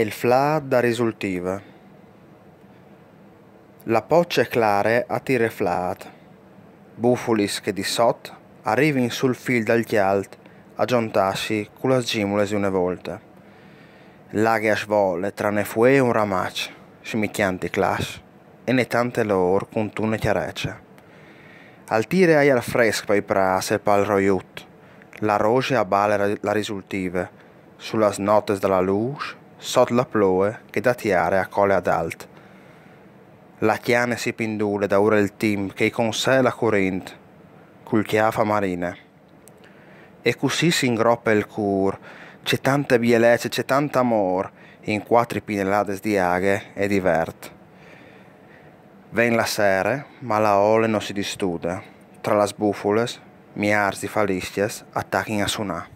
il fla da risultiva. La poccia clare tire flaat. Bufulis che di sot arrivi in sul fil dal chialt a con la gimules di una volta. Laghe svolle tra ne fue un ramac, smicchianti clas, e ne tante lor con tunne chiarecce. Al tire aia fresco ai pras e pal roiut, la roce a bale la risultive, sulla snotes della luce sod la ploe che da tiare a cole ad alt. La chiane si pindule da ora il tim che con sé la corint, cul chiafa marine. E così si ingroppa il cur, c'è tanta bielece, c'è tanto amor, in quattro pinellades di aghe e di vert. Ven la sere, ma la ole non si distude, tra las bufules, miars di falisties, attacchi a sunà.